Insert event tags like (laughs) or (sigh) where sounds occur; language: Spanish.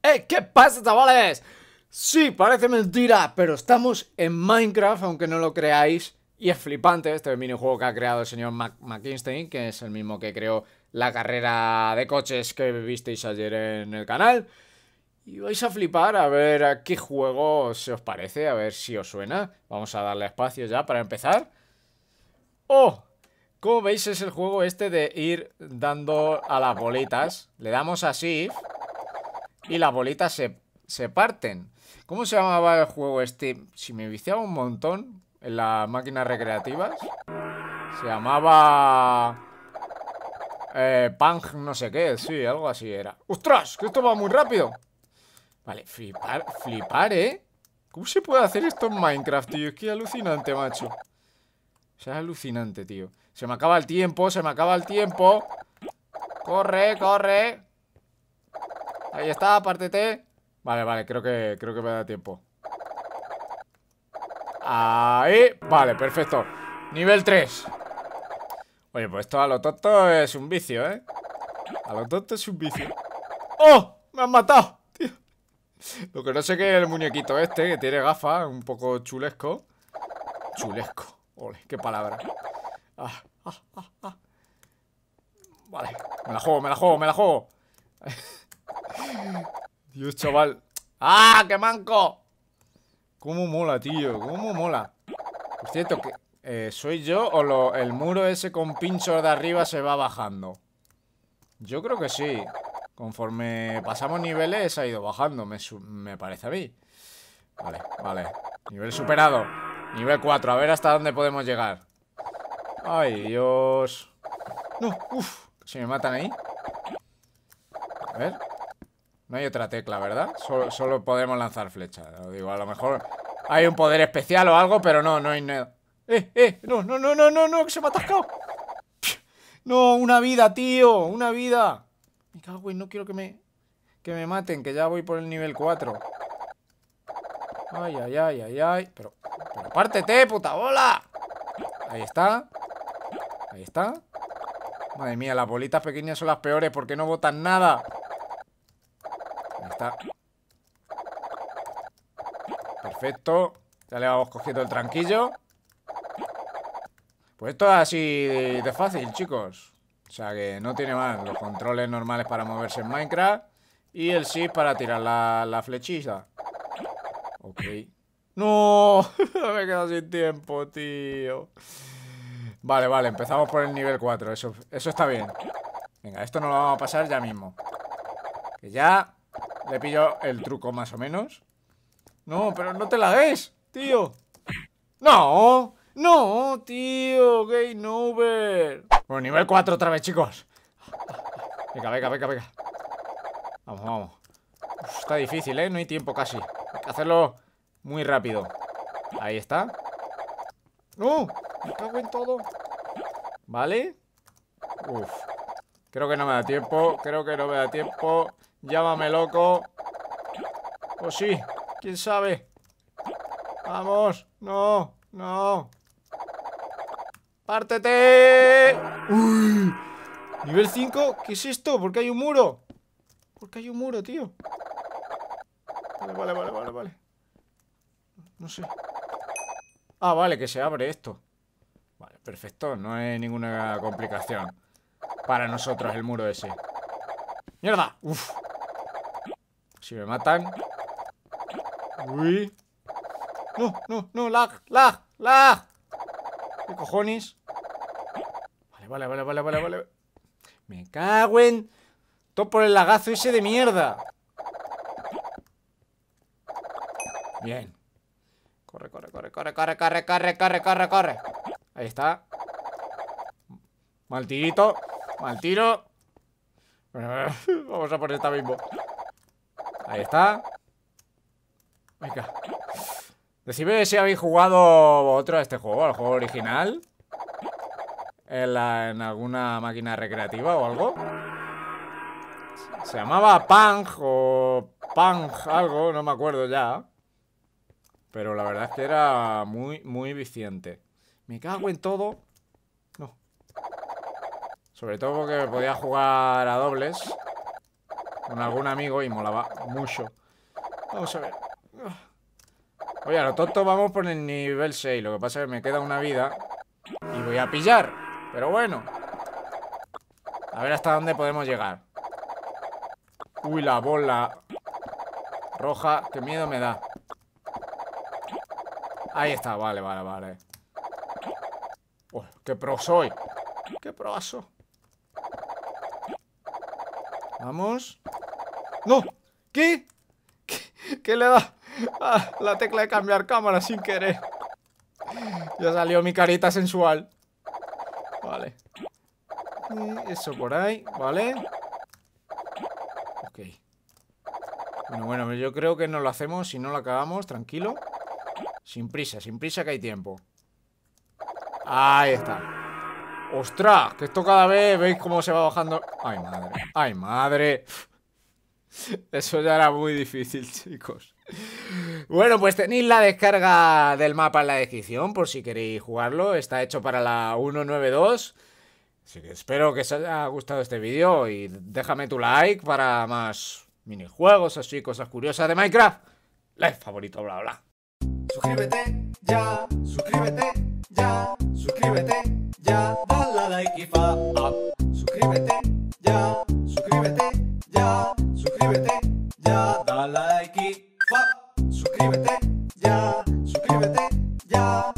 ¡Hey! Eh, ¿Qué pasa, chavales? Sí, parece mentira, pero estamos en Minecraft, aunque no lo creáis. Y es flipante este minijuego que ha creado el señor McKinstein, que es el mismo que creó la carrera de coches que visteis ayer en el canal. Y vais a flipar a ver a qué juego se os parece, a ver si os suena. Vamos a darle espacio ya para empezar. ¡Oh! Como veis es el juego este de ir dando a las bolitas. Le damos así y las bolitas se, se parten. ¿Cómo se llamaba el juego este? Si me viciaba un montón en las máquinas recreativas. Se llamaba... Eh, punk no sé qué, sí, algo así era. ¡Ostras! Que esto va muy rápido. Vale, flipar, flipar, ¿eh? ¿Cómo se puede hacer esto en Minecraft, tío? Es que alucinante, macho sea, es alucinante, tío. Se me acaba el tiempo, se me acaba el tiempo. Corre, corre. Ahí está, apártete. Vale, vale, creo que, creo que me da tiempo. Ahí. Vale, perfecto. Nivel 3. Oye, pues esto a lo tonto es un vicio, ¿eh? A lo tonto es un vicio. ¡Oh! ¡Me han matado! Tío. Lo que no sé que el muñequito este, que tiene gafas, un poco chulesco. Chulesco qué palabra. Ah, ah, ah, vale, me la juego, me la juego, me la juego. (laughs) Dios, chaval. ¡Ah, qué manco! ¿Cómo mola, tío? ¿Cómo mola? Por cierto, que eh, ¿soy yo o el muro ese con pinchos de arriba se va bajando? Yo creo que sí. Conforme pasamos niveles ha ido bajando, me, me parece a mí. Vale, vale. Nivel superado. Nivel 4, a ver hasta dónde podemos llegar Ay, Dios No, uff Si me matan ahí A ver No hay otra tecla, ¿verdad? Solo, podemos lanzar flechas Digo, a lo mejor hay un poder especial o algo Pero no, no hay nada Eh, eh, no, no, no, no, no, no, que se me ha No, una vida, tío Una vida Me cago en, no quiero que me Que me maten, que ya voy por el nivel 4 Ay, ay, ay, ay, ay Pero pero apártete, puta bola. Ahí está. Ahí está. Madre mía, las bolitas pequeñas son las peores porque no botan nada. Ahí está. Perfecto. Ya le vamos cogiendo el tranquillo. Pues esto es así de, fácil, chicos. O sea que no tiene más. Los controles normales para moverse en Minecraft. Y el shift para tirar la, la flechilla. Ok. (laughs) No, me he quedado sin tiempo, tío. Vale, vale, empezamos por el nivel 4. Eso, eso está bien. Venga, esto no lo vamos a pasar ya mismo. Que ya le pillo el truco más o menos. No, pero no te la des, tío. No, no, tío. Game over. Bueno, nivel 4 otra vez, chicos. Venga, venga, venga, venga. Vamos, vamos. está difícil, ¿eh? No hay tiempo casi. Hay que hacerlo muy rápido Ahí está ¡No! ¡Oh! ¡Me cago en todo! Vale Uf Creo que no me da tiempo Creo que no me da tiempo Llámame loco O oh, sí ¿Quién sabe? Vamos No No ¡Pártete! ¡Uy! ¿Nivel 5? ¿Qué es esto? ¿Por qué hay un muro? ¿Por qué hay un muro, tío? Vale, vale, vale, vale, vale no sé. Ah, vale, que se abre esto. Vale, perfecto. No hay ninguna complicación. Para nosotros el muro ese. ¡Mierda! ¡Uf! Si me matan... ¡Uy! ¡No, no, no! ¡Lag! ¡Lag! ¡Lag! ¿Qué cojones? Vale, vale, vale, vale, vale, vale. Me caguen! en... Todo por el lagazo ese de mierda. Bien. Corre, corre, corre, corre, corre, corre, corre, corre, corre, Ahí está. Mal tirito. Mal tiro. (laughs) Vamos a poner esta mismo. Ahí está. Venga. Decime si habéis jugado otro a este juego, al juego original. En, en, alguna máquina recreativa o algo. Se llamaba Pang o Pang algo, no me acuerdo ya. Pero la verdad es que era muy, muy viciente. Me cago en todo. No. Sobre todo porque podía jugar a dobles con algún amigo y molaba mucho. Vamos a ver. Oye, a lo tonto vamos por el nivel 6. Lo que pasa es que me queda una vida y voy a pillar. Pero bueno. A ver hasta dónde podemos llegar. Uy, la bola roja. Qué miedo me da. Ahí está, vale, vale, vale. ¡Qué pro soy! ¡Qué proazo! Vamos. ¡No! ¿Qué? ¿Qué, le da? la tecla de cambiar cámara sin querer. Ya salió mi carita sensual. Vale. eso por ahí, ¿vale? Ok. Bueno, bueno, yo creo que no lo hacemos. Si no lo acabamos, tranquilo. Sin prisa, sin prisa que hay tiempo Ahí está ¡Ostras! Que esto cada vez, ¿veis cómo se va bajando? ¡Ay, madre! ¡Ay, madre! (laughs) Eso ya era muy difícil, (laughs) chicos Bueno, pues tenéis la descarga del mapa en la descripción Por si queréis jugarlo Está hecho para la 192 Así que espero que os haya gustado este vídeo Y déjame tu like para más minijuegos así, cosas curiosas de Minecraft Like favorito, bla bla Suscríbete ya, suscríbete ya, suscríbete ya, dale like y fa Suscríbete ya, suscríbete ya, suscríbete ya, dale like y fa. Suscríbete ya, suscríbete ya.